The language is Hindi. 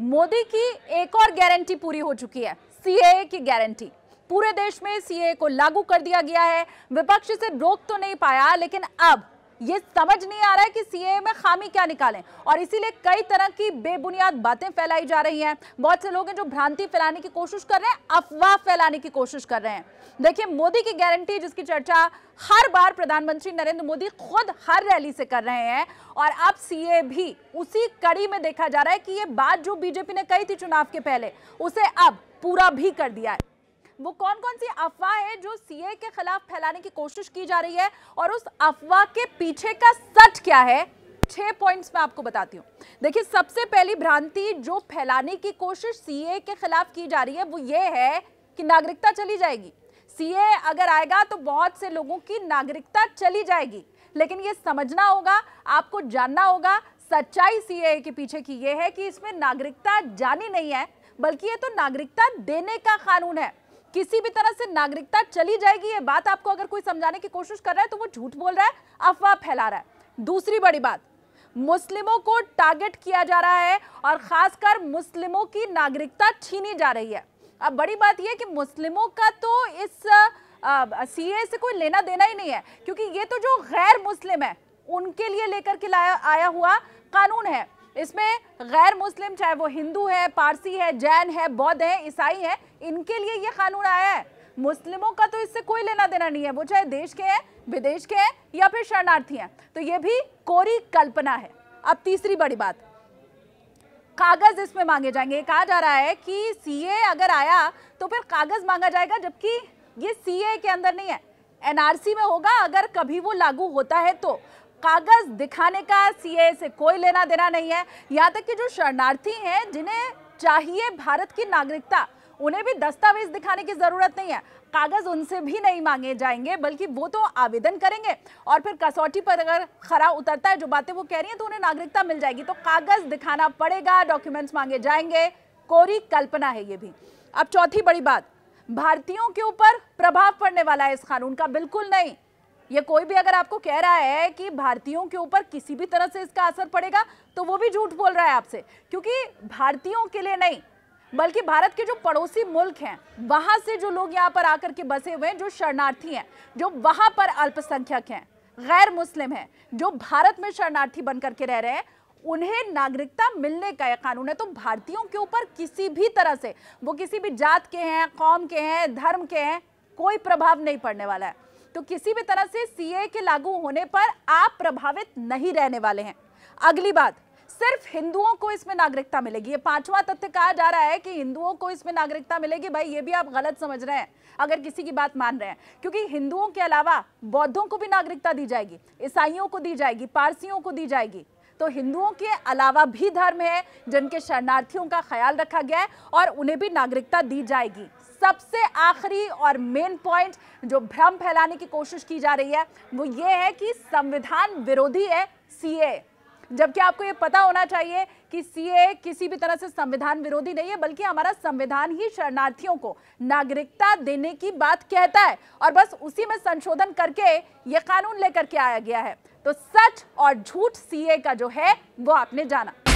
मोदी की एक और गारंटी पूरी हो चुकी है सीएए की गारंटी पूरे देश में सीएए को लागू कर दिया गया है विपक्ष से रोक तो नहीं पाया लेकिन अब ये समझ नहीं आ रहा है कि सीए में खामी क्या निकालें और इसीलिए कई तरह की बेबुनियाद बातें फैलाई जा रही हैं बहुत से लोग हैं जो भ्रांति फैलाने की कोशिश कर रहे हैं अफवाह फैलाने की कोशिश कर रहे हैं देखिए मोदी की गारंटी जिसकी चर्चा हर बार प्रधानमंत्री नरेंद्र मोदी खुद हर रैली से कर रहे हैं और अब सीए भी उसी कड़ी में देखा जा रहा है कि ये बात जो बीजेपी ने कही थी चुनाव के पहले उसे अब पूरा भी कर दिया है वो कौन कौन सी अफवाह है जो सीए के खिलाफ फैलाने की कोशिश की जा रही है और उस अफवाह के पीछे का सच क्या है छह पॉइंट्स में आपको बताती हूँ देखिए सबसे पहली भ्रांति जो फैलाने की कोशिश सीए के खिलाफ की जा रही है वो ये है कि नागरिकता चली जाएगी सीए अगर आएगा तो बहुत से लोगों की नागरिकता चली जाएगी लेकिन ये समझना होगा आपको जानना होगा सच्चाई सीए के पीछे की ये है कि इसमें नागरिकता जानी नहीं है बल्कि ये तो नागरिकता देने का कानून है किसी भी तरह से नागरिकता चली जाएगी ये बात आपको अगर कोई समझाने की कोशिश कर रहा है तो वो झूठ बोल रहा है अफवाह फैला रहा है दूसरी बड़ी बात मुस्लिमों को टारगेट किया जा रहा है और खासकर मुस्लिमों की नागरिकता छीनी जा रही है अब बड़ी बात यह कि मुस्लिमों का तो इस सी ए से कोई लेना देना ही नहीं है क्योंकि ये तो जो गैर मुस्लिम है उनके लिए लेकर के लाया आया हुआ कानून है इसमें गैर मुस्लिम चाहे वो हिंदू है पारसी है जैन है बौद्ध है ईसाई है इनके लिए ये कानून आया है मुस्लिमों का तो इससे कोई लेना देना नहीं है वो चाहे देश के हैं विदेश के हैं या फिर शरणार्थी हैं तो ये भी कोरी कल्पना है अब तीसरी बड़ी बात कागज इसमें मांगे जाएंगे कहा जा रहा है कि सीए अगर आया तो फिर कागज मांगा जाएगा जबकि ये सीए के अंदर नहीं है एनआरसी में होगा अगर कभी वो लागू होता है तो कागज दिखाने का सीए से कोई लेना देना नहीं है यहाँ तक कि जो शरणार्थी हैं जिन्हें चाहिए भारत की नागरिकता उन्हें भी दस्तावेज दिखाने की जरूरत नहीं है कागज उनसे भी नहीं मांगे जाएंगे बल्कि वो तो आवेदन करेंगे और फिर कसौटी पर अगर खरा उतरता है जो बातें वो कह रही हैं तो उन्हें नागरिकता मिल जाएगी तो कागज दिखाना पड़ेगा डॉक्यूमेंट्स मांगे जाएंगे कोरी कल्पना है ये भी अब चौथी बड़ी बात भारतीयों के ऊपर प्रभाव पड़ने वाला है इस कानून का बिल्कुल नहीं या कोई भी अगर आपको कह रहा है कि भारतीयों के ऊपर किसी भी तरह से इसका असर पड़ेगा तो वो भी झूठ बोल रहा है आपसे क्योंकि भारतीयों के लिए नहीं बल्कि भारत के जो पड़ोसी मुल्क हैं वहाँ से जो लोग यहाँ पर आकर के बसे हुए हैं जो शरणार्थी हैं जो वहाँ पर अल्पसंख्यक हैं गैर मुस्लिम हैं जो भारत में शरणार्थी बन करके रह रहे हैं उन्हें नागरिकता मिलने का यह कानून है तो भारतीयों के ऊपर किसी भी तरह से वो किसी भी जात के हैं कौम के हैं धर्म के हैं कोई प्रभाव नहीं पड़ने वाला है तो किसी भी तरह से सीए के लागू होने पर आप प्रभावित नहीं रहने वाले हैं अगली बात सिर्फ हिंदुओं को इसमें नागरिकता मिलेगी ये पांचवा तथ्य कहा जा रहा है कि हिंदुओं को इसमें नागरिकता मिलेगी भाई ये भी आप गलत समझ रहे हैं अगर किसी की बात मान रहे हैं क्योंकि हिंदुओं के अलावा बौद्धों को भी नागरिकता दी जाएगी ईसाइयों को दी जाएगी पारसियों को दी जाएगी तो हिंदुओं के अलावा भी धर्म है जिनके शरणार्थियों का ख्याल रखा गया है और उन्हें भी नागरिकता दी जाएगी सबसे आखिरी और मेन पॉइंट जो भ्रम फैलाने की कोशिश की जा रही है वो ये है कि संविधान विरोधी है सीए जबकि आपको ये पता होना चाहिए कि सीए किसी भी तरह से संविधान विरोधी नहीं है बल्कि हमारा संविधान ही शरणार्थियों को नागरिकता देने की बात कहता है और बस उसी में संशोधन करके ये कानून लेकर के आया गया है तो सच और झूठ सीए का जो है वो आपने जाना